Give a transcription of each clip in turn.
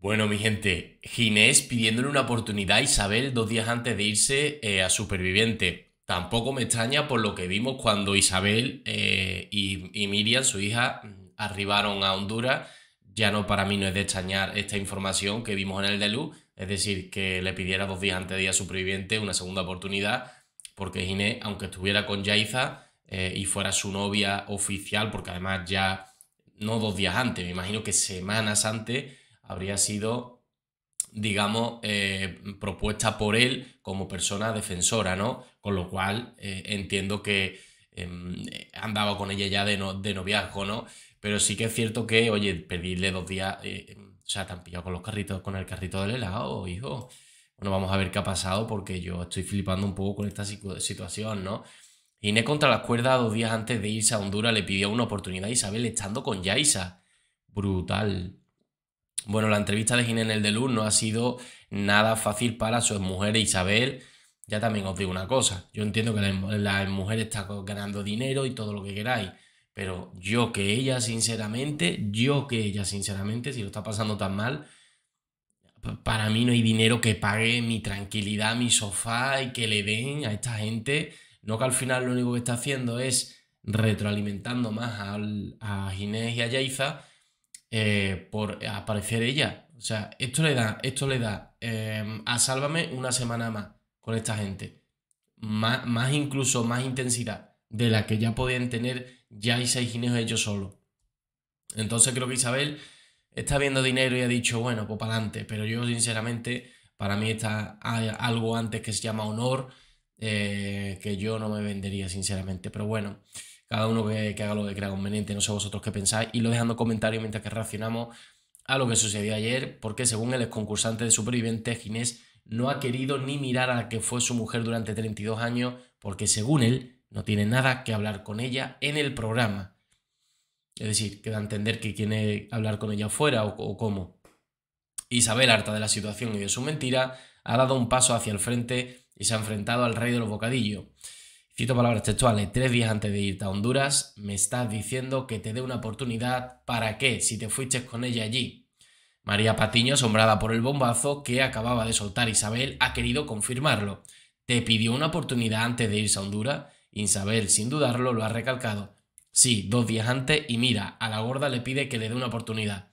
Bueno, mi gente, Ginés pidiéndole una oportunidad a Isabel dos días antes de irse eh, a Superviviente. Tampoco me extraña por lo que vimos cuando Isabel eh, y, Miriam, su hija, mm, arribaron a Honduras. Ya no para mí no es de extrañar esta información que vimos en el de es decir, que le pidiera dos días antes de ir a Superviviente una segunda oportunidad, porque Ginés, aunque estuviera con Yaiza eh, y fuera su novia oficial, porque además ya no dos días antes, me imagino que semanas antes habría sido, digamos, eh, propuesta por él como persona defensora, ¿no? Con lo cual eh, entiendo que em, andaba con ella ya de, noviazgo, ¿no? Pero sí que es cierto que, oye, pedirle dos días, eh, em, o sea, te han pillado con los carritos, con el carrito del helado, hijo. Bueno, vamos a ver qué ha pasado porque yo estoy flipando un poco con esta situación, ¿no? Inés contra las cuerdas dos días antes de irse a Honduras le pidió una oportunidad a Isabel estando con Yaisa. Brutal. Bueno, la entrevista de Ginés en el Deluz no ha sido nada fácil para su mujer Isabel. Ya también os digo una cosa, yo entiendo que la, em-, mujer está ganando dinero y todo lo que queráis, pero yo que ella sinceramente, yo que ella sinceramente, si lo está pasando tan mal, para mí no hay dinero que pague mi tranquilidad, mi sofá y que le den a esta gente. No que al final lo único que está haciendo es retroalimentando más a Ginés y a Yaiza eh, por aparecer ella. O sea, esto le da, esto le da eh, a Sálvame una semana más con esta gente. Más, más incluso, más intensidad de la que ya podían tener ya y y Gineo ellos solos. Entonces creo que Isabel está viendo dinero y ha dicho, bueno, pues para adelante. Pero yo, sinceramente, para mí está algo antes que se llama honor, eh, que yo no me vendería, sinceramente. Pero bueno cada uno que, haga lo que crea conveniente, no sé vosotros qué pensáis, y lo dejando comentario mientras que reaccionamos a lo que sucedió ayer, porque según el exconcursante concursante de Supervivientes, Ginés no ha querido ni mirar a la que fue su mujer durante 32 años, porque según él no tiene nada que hablar con ella en el programa. Es decir, queda a entender que quiere hablar con ella fuera o, o cómo. Isabel, harta de la situación y de su mentira, ha dado un paso hacia el frente y se ha enfrentado al rey de los bocadillos. Cito palabras textuales, tres días antes de irte a Honduras, me estás diciendo que te dé una oportunidad. ¿Para qué? Si te fuiste con ella allí. María Patiño, asombrada por el bombazo que acababa de soltar Isabel, ha querido confirmarlo. ¿Te pidió una oportunidad antes de irse a Honduras? Isabel, sin dudarlo, lo ha recalcado. Sí, dos días antes y mira, a la gorda le pide que le dé una oportunidad.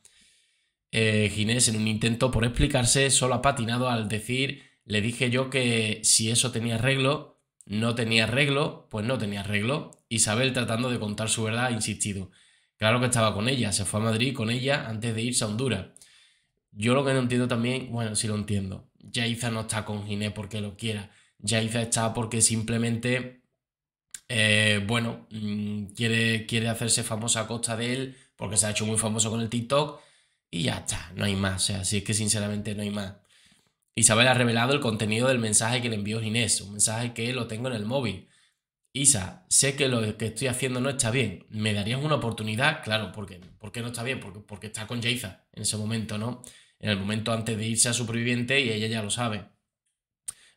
Eh, Ginés, en un intento por explicarse, solo ha patinado al decir, le dije yo que si eso tenía arreglo, no tenía arreglo, pues no tenía arreglo. Isabel, tratando de contar su verdad, ha insistido. Claro que estaba con ella, se fue a Madrid con ella antes de irse a Honduras. Yo lo que no entiendo también, bueno, sí lo entiendo. Yaiza no está con Giné porque lo quiera. Yaiza está porque simplemente, eh, bueno, mm, quiere, quiere hacerse famosa a costa de él, porque se ha hecho muy famoso con el TikTok y ya está, no hay más. O sea, si es que sinceramente no hay más. Isabel ha revelado el contenido del mensaje que le envió Ginés, un mensaje que lo tengo en el móvil. Isa, sé que lo que estoy haciendo no está bien. ¿Me darías una oportunidad? Claro, porque ¿por qué no está bien? Porque, está con Jaiza en ese momento, ¿no? En el momento antes de irse a Superviviente y ella ya lo sabe.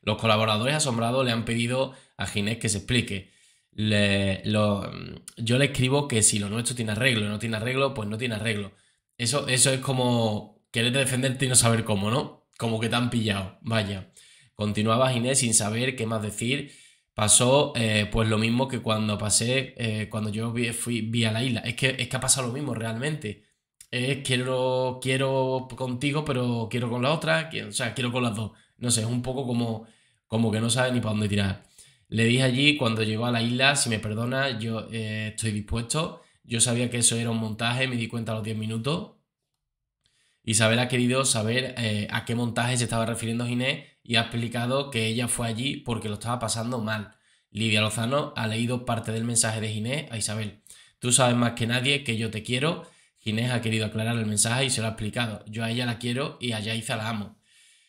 Los colaboradores asombrados le han pedido a Ginés que se explique. lo, yo le escribo que si lo nuestro tiene arreglo, y no tiene arreglo, pues no tiene arreglo. Eso, eso es como querer defenderte y no saber cómo, ¿no? como que te han pillado, vaya. Continuaba Ginés sin saber qué más decir. Pasó eh, pues lo mismo que cuando pasé, eh, cuando yo fui, vi a la isla. Es que, es que ha pasado lo mismo realmente. quiero, quiero contigo, pero quiero con la otra, o sea, quiero con las dos. No sé, es un poco como, como que no sabe ni para dónde tirar. Le dije allí cuando llegó a la isla, si me perdona, yo eh, estoy dispuesto. Yo sabía que eso era un montaje, me di cuenta a los 10 minutos. Isabel ha querido saber eh, a qué montaje se estaba refiriendo Ginés y ha explicado que ella fue allí porque lo estaba pasando mal. Lidia Lozano ha leído parte del mensaje de Ginés a Isabel. Tú sabes más que nadie que yo te quiero. Ginés ha querido aclarar el mensaje y se lo ha explicado. Yo a ella la quiero y a Yaiza la amo.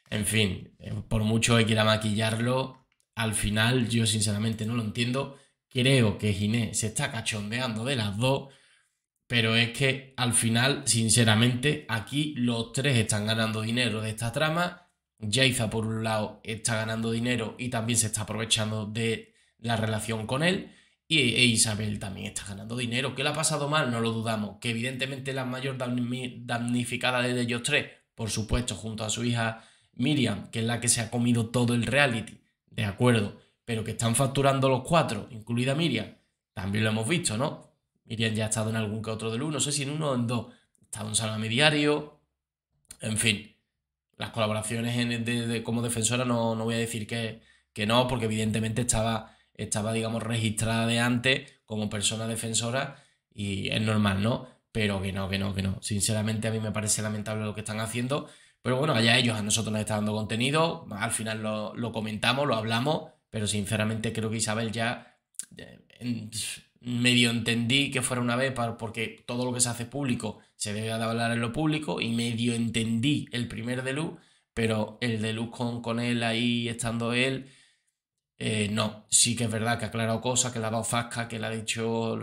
En fin, eh, por mucho que quiera maquillarlo, al final yo sinceramente no lo entiendo. Creo que Ginés se está cachondeando de las dos pero es que al final, sinceramente, aquí los tres están ganando dinero de esta trama. Jaiza, por un lado, está ganando dinero y también se está aprovechando de la relación con él. Y e Isabel también está ganando dinero. ¿Qué le ha pasado mal? No lo dudamos. Que evidentemente la mayor damnificada de ellos tres, por supuesto, junto a su hija Miriam, que es la que se ha comido todo el reality, de acuerdo, pero que están facturando los cuatro, incluida Miriam, también lo hemos visto, ¿no? Irían ya ha estado en algún que otro de luz, no sé si en uno o en dos. Ha estado en Salami Diario, en fin. Las colaboraciones como defensora no, no voy a decir que, que, no, porque evidentemente estaba, estaba, digamos, registrada de antes como persona defensora y es normal, ¿no? Pero que no, que no, que no. Sinceramente a mí me parece lamentable lo que están haciendo. Pero bueno, allá ellos, a nosotros nos está dando contenido, al final lo, comentamos, lo hablamos, pero sinceramente creo que Isabel ya... Eh, medio entendí que fuera una vez porque todo lo que se hace público se debe de hablar en lo público y medio entendí el primer de luz, pero el de luz con, él ahí estando él, eh, no, sí que es verdad que ha aclarado cosas, que le ha dado fasca, que le ha dicho,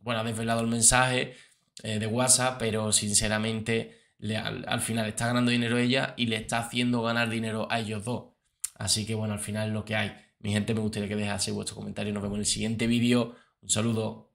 bueno, ha desvelado el mensaje eh, de WhatsApp, pero sinceramente al, final está ganando dinero ella y le está haciendo ganar dinero a ellos dos. Así que bueno, al final es lo que hay. Mi gente, me gustaría que dejase vuestro comentario. Nos vemos en el siguiente vídeo. Un saludo.